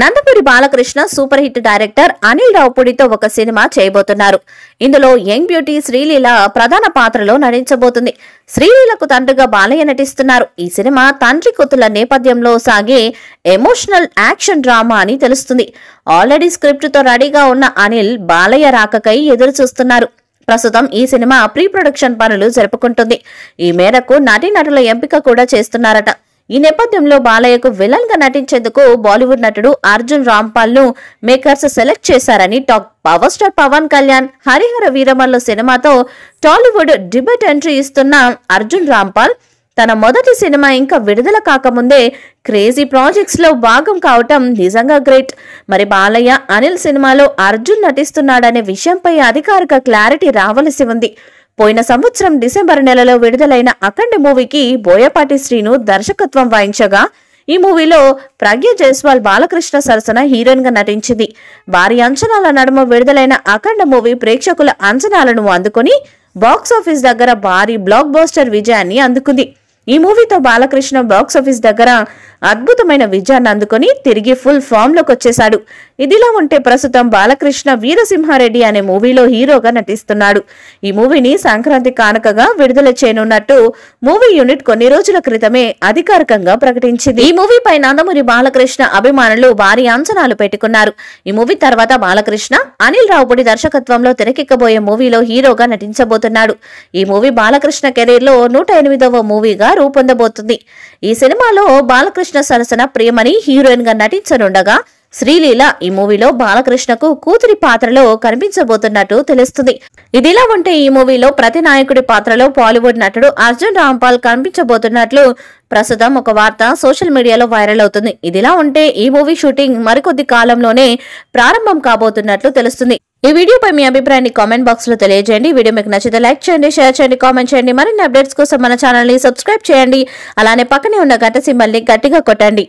నందపూరి Balakrishna super hit director Anil రావుపూడితో ఒక సినిమా చేయబోతున్నారు ఇందులో యంగ్ బ్యూటీ శ్రీలీల ప్రధాన పాత్రలో నటించబోతుంది శ్రీలీలకు తండ్రిగా బాలయ్య నటిస్తున్నారు ఈ సినిమా తండ్రి కొతుల నేపథ్యంలో సాగే ఎమోషనల్ యాక్షన్ డ్రామా అని తెలుస్తుంది ఆల్రెడీ స్క్రిప్ట్తో రెడీగా ఉన్న అనిల్ బాలయ్య రాకకై ఎదురు చూస్తున్నారు ప్రస్తుతం ఈ సినిమా ప్రీ ప్రొడక్షన్ పనులు జరుపుకుంటుంది ఈ మేరకు నటీనటుల ఎంపిక కూడా చేస్తున్నారట ఈ నేపథ్యంలో బాలయ్యకు విలన్ గా నటించేందుకు బాలీవుడ్ నటుడు అర్జున్ రాంపాల్ ను మేకర్స్ సెలెక్ట్ చేశారని talk power star Pawan Kalyan Harihara Veeramalla సినిమాతో టాలీవుడ్ డిబెట్ ఎంట్రీ ఇస్తున్న అర్జున్ రాంపాల్ తన మొదటి సినిమా ఇంకా విడుదల కాకముందే క్రేజీ ప్రాజెక్ట్స్ లో భాగం కావటం నిజంగా గ్రేట్ మరి బాలయ్య అనిల్ సినిమాలో అర్జున్ నటిస్తున్నాడనే విషయంపై అధికారిక క్లారిటీ రావలసి ఉంది పోయిన సంవత్సరం డిసెంబర్ నెలలో విడుదలైన అఖండ మూవీకి బోయపాటి శ్రీను దర్శకత్వం వహించగా ఈ మూవీలో ప్రజ్ఞ జైస్వాల్ బాలకృష్ణ సరసన హీరోయిన్ గా నటించింది భారీ అంచనాల నడుమ విడుదలైన అఖండ మూవీ ప్రేక్షకుల అంచనాలను అందుకొని బాక్సాఫీస్ దగ్గర భారీ బ్లాక్ బాస్టర్ విజయాన్ని అందుకుంది ఈ మూవీతో బాలకృష్ణ బాక్సాఫీస్ దగ్గర అద్భుతమైన విజయాన్ని అందుకొని తిరిగి ఫుల్ ఫామ్లోకి వచ్చేశాడు ఇదిలా ఉంటే ప్రస్తుతం బాలకృష్ణ వీరసింహారెడ్డి అనే మూవీలో హీరోగా నటిస్తున్నాడు ఈ మూవీని సంక్రాంతి కానుకగా విడుదల చేయనున్నట్టు మూవీ యూనిట్ కొన్ని రోజుల క్రితమే అధికారికంగా ప్రకటించింది ఈ మూవీ పై నందమూరి బాలకృష్ణ అభిమానులు భారీ అంచనాలు పెట్టుకున్నారు ఈ మూవీ తర్వాత బాలకృష్ణ అనిల్ రావుపూడి దర్శకత్వంలో తెరకెక్కబోయే మూవీలో హీరోగా నటించబోతున్నాడు ఈ మూవీ బాలకృష్ణ కెరీర్లో నూట ఎనిమిదవ మూవీగా రూపొందబోతుంది ఈ సినిమాలో బాలకృష్ణ బాలకృష్ణ సరసన ప్రియమని హీరోయిన్ గా నటించనుండగా శ్రీలీల ఈ మూవీలో బాలకృష్ణకు కూతురి పాత్రలో కనిపించబోతున్నట్టు తెలుస్తుంది ఇదిలా ఉంటే ఈ మూవీలో ప్రతి నాయకుడి పాత్రలో బాలీవుడ్ నటుడు అర్జున్ రాంపాల్ కనిపించబోతున్నట్లు ప్రస్తుతం ఒక వార్త సోషల్ మీడియాలో వైరల్ అవుతుంది ఇదిలా ఉంటే ఈ మూవీ షూటింగ్ మరికొద్ది కాలంలోనే ప్రారంభం కాబోతున్నట్లు తెలుస్తుంది ఈ వీడియోపై మీ అభిప్రాయాన్ని కామెంట్ బాక్స్ లో తెలియజేయండి వీడియో మీకు నచ్చితే లైక్ చేయండి షేర్ చేయండి కామెంట్ చేయండి మరిన్ని అప్డేట్స్ కోసం మన ఛానల్ని సబ్స్క్రైబ్ చేయండి అలానే పక్కనే ఉన్న గట్ట సింబల్ని గట్టిగా కొట్టండి